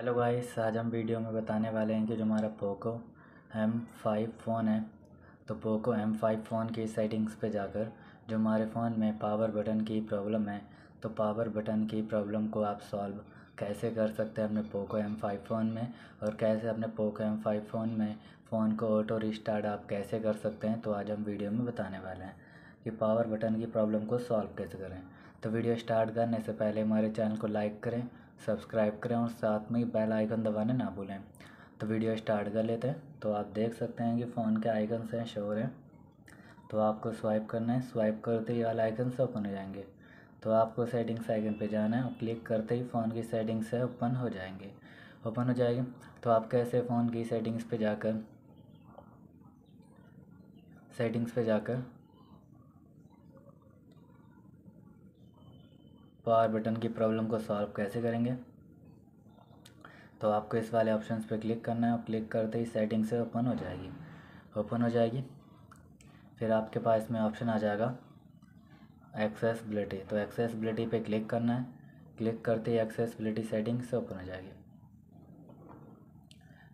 hello guys आज हम video में बताने वाले हैं कि जो हमारा पोको एम फाइव फ़ोन है तो पोको एम फाइव फ़ोन की सेटिंग्स पे जाकर जो हमारे फ़ोन में पावर बटन की प्रॉब्लम है तो पावर बटन की प्रॉब्लम को आप सॉल्व कैसे कर सकते हैं अपने पोको एम फाइव फ़ोन में और कैसे अपने पोको एम फाइव फ़ोन में फ़ोन को ऑटो रिस्टार्ट आप कैसे कर सकते हैं तो आज हम वीडियो में बताने वाले हैं कि पावर बटन की प्रॉब्लम को सॉल्व कैसे करें तो वीडियो स्टार्ट करने से पहले हमारे चैनल को लाइक करें सब्सक्राइब करें और साथ में ही बेल आइकन दबाने ना भूलें तो वीडियो स्टार्ट कर लेते हैं तो आप देख सकते हैं कि फ़ोन के आइकन से शोर हैं तो आपको स्वाइप करना है स्वाइप करते ही वाला आइकन से ओपन हो जाएंगे तो आपको सेटिंग्स आइकन पे जाना है और क्लिक करते ही फ़ोन की सेटिंग्स से ओपन हो जाएंगे ओपन हो जाएगी तो आप कैसे फ़ोन की सेटिंग्स पे जाकर सेटिंग्स पे जाकर पावर बटन की प्रॉब्लम को सॉल्व कैसे करेंगे तो आपको इस वाले ऑप्शन पर क्लिक करना है और क्लिक करते ही सेटिंग से ओपन हो जाएगी ओपन हो जाएगी फिर आपके पास इसमें ऑप्शन आ जाएगा एक्सेसबिलिटी तो एक्सेसबिलिटी पे क्लिक करना है क्लिक करते ही एक्सेसबिलिटी सेटिंग से ओपन हो जाएगी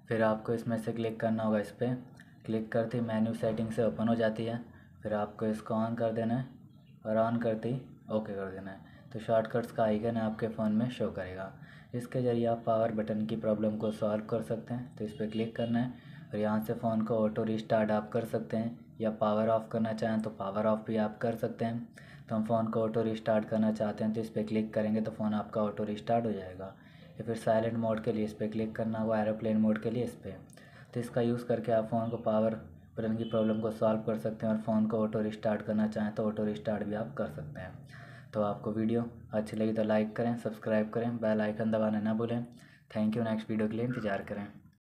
फिर आपको इसमें से क्लिक करना होगा इस पर क्लिक करते ही मैन्यू सेटिंग से ओपन हो जाती है फिर आपको इसको ऑन कर देना है और ऑन करते ही ओके कर देना है तो शॉर्टकट्स का आइकन आपके फ़ोन में शो करेगा इसके ज़रिए आप पावर बटन की प्रॉब्लम को सॉल्व कर सकते हैं तो इस पर क्लिक करना है और यहाँ से फ़ोन को ऑटो रिस्टार्ट आप कर सकते हैं या पावर ऑफ़ करना चाहें तो पावर ऑफ़ भी आप कर सकते हैं तो हम फ़ोन को ऑटो रिस्टार्ट करना चाहते हैं तो इस पर क्लिक करेंगे तो फ़ोन आपका ऑटो रिस्टार्ट हो जाएगा या फिर साइलेंट मोड के लिए इस पर क्लिक करना होगा एरोप्लेन मोड के लिए इस पर तो इसका यूज़ करके आप फ़ोन को पावर बटन की प्रॉब्लम को सॉल्व कर सकते हैं और फ़ोन को ऑटो रिस्टार्ट करना चाहें तो ऑटो रिस्टार्ट भी आप कर सकते हैं तो आपको वीडियो अच्छी लगी तो लाइक करें सब्सक्राइब करें बेल आइकन दबाना ना भूलें थैंक यू नेक्स्ट वीडियो के लिए इंतज़ार करें